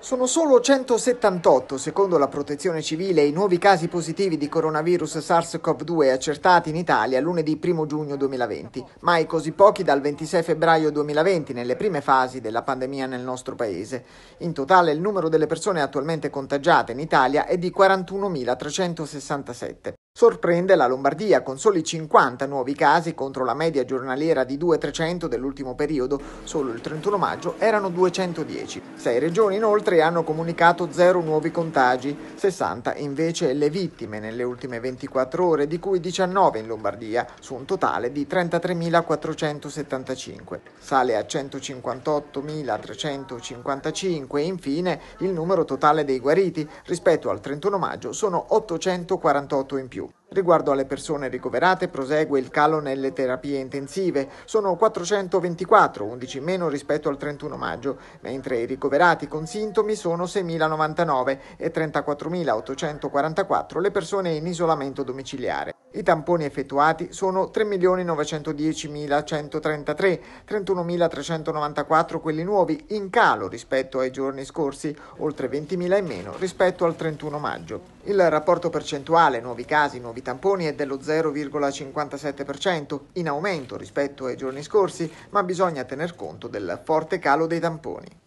Sono solo 178, secondo la Protezione Civile, i nuovi casi positivi di coronavirus SARS-CoV-2 accertati in Italia lunedì 1 giugno 2020, mai così pochi dal 26 febbraio 2020, nelle prime fasi della pandemia nel nostro paese. In totale il numero delle persone attualmente contagiate in Italia è di 41.367. Sorprende la Lombardia con soli 50 nuovi casi contro la media giornaliera di 2-300 dell'ultimo periodo, solo il 31 maggio erano 210. Sei regioni inoltre hanno comunicato zero nuovi contagi, 60 invece le vittime nelle ultime 24 ore, di cui 19 in Lombardia, su un totale di 33.475. Sale a 158.355 infine il numero totale dei guariti, rispetto al 31 maggio sono 848 in più. Riguardo alle persone ricoverate, prosegue il calo nelle terapie intensive. Sono 424, 11 in meno rispetto al 31 maggio, mentre i ricoverati con sintomi sono 6.099 e 34.844 le persone in isolamento domiciliare. I tamponi effettuati sono 3.910.133, 31.394 quelli nuovi, in calo rispetto ai giorni scorsi, oltre 20.000 in meno rispetto al 31 maggio. Il rapporto percentuale nuovi casi, nuovi tamponi è dello 0,57%, in aumento rispetto ai giorni scorsi, ma bisogna tener conto del forte calo dei tamponi.